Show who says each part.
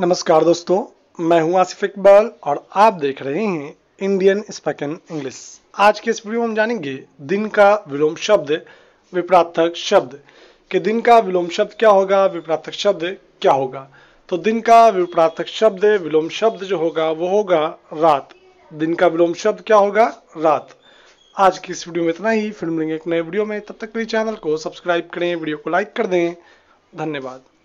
Speaker 1: नमस्कार दोस्तों मैं हूं आसिफ इकबाल और आप देख रहे हैं इंडियन स्पोकन इंग्लिश आज के इस वीडियो में हम जानेंगे दिन का विलोम शब्द विप्रार्थक शब्द कि दिन का विलोम शब्द क्या होगा विप्रार्थक शब्द क्या होगा तो दिन का विप्रार्थक शब्द विलोम शब्द जो होगा वो होगा रात दिन का विलोम शब्द क्या होगा रात आज की इस वीडियो में इतना ही फिर मिलेंगे एक नए वीडियो में तब तक के लिए चैनल को सब्सक्राइब करें वीडियो को लाइक कर दें धन्यवाद